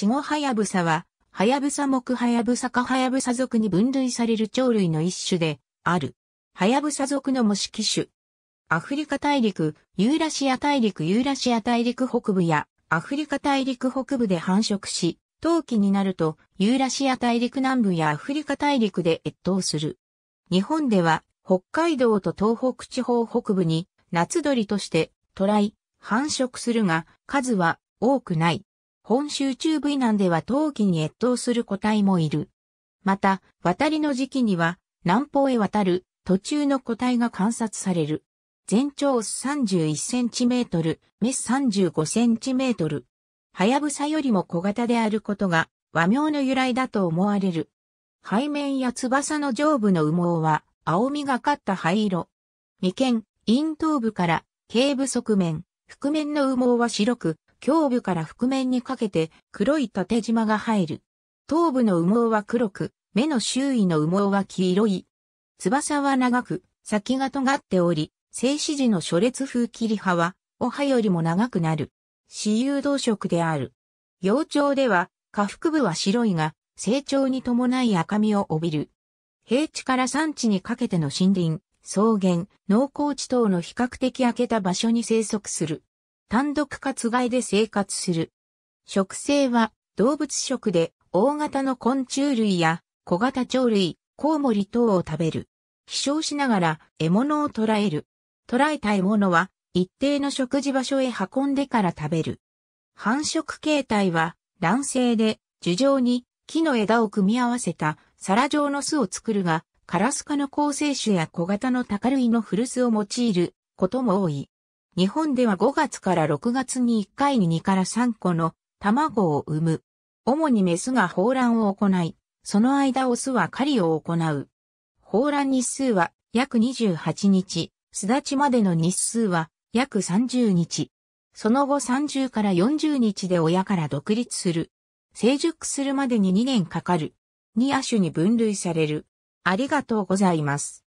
稚語ハヤブサは、ハヤブサ目ハヤブサ科ハヤブサ属に分類される鳥類の一種で、ある。ハヤブサ属の模式種。アフリカ大陸、ユーラシア大陸ユーラシア大陸北部や、アフリカ大陸北部で繁殖し、冬季になると、ユーラシア大陸南部やアフリカ大陸で越冬する。日本では、北海道と東北地方北部に、夏鳥として、捕イ、繁殖するが、数は多くない。本州中部以南では冬季に越冬する個体もいる。また、渡りの時期には、南方へ渡る途中の個体が観察される。全長31センチメートル、メス35センチメートル。はやぶさよりも小型であることが和名の由来だと思われる。背面や翼の上部の羽毛は青みがかった灰色。眉間、陰頭部から、頸部側面、覆面の羽毛は白く、胸部から覆面にかけて黒い縦縞が入る。頭部の羽毛は黒く、目の周囲の羽毛は黄色い。翼は長く、先が尖っており、静止時の初列風切り葉は、おはよりも長くなる。私有動色である。幼鳥では、下腹部は白いが、成長に伴い赤みを帯びる。平地から山地にかけての森林、草原、農耕地等の比較的開けた場所に生息する。単独かつで生活する。食性は動物食で大型の昆虫類や小型鳥類、コウモリ等を食べる。飛翔しながら獲物を捕らえる。捕らえた獲物は一定の食事場所へ運んでから食べる。繁殖形態は卵性で樹状に木の枝を組み合わせた皿状の巣を作るが、カラス科の構成種や小型の高類の古巣を用いることも多い。日本では5月から6月に1回に2から3個の卵を産む。主にメスが放卵を行い、その間オスは狩りを行う。放卵日数は約28日、巣立ちまでの日数は約30日。その後30から40日で親から独立する。成熟するまでに2年かかる。2亜種に分類される。ありがとうございます。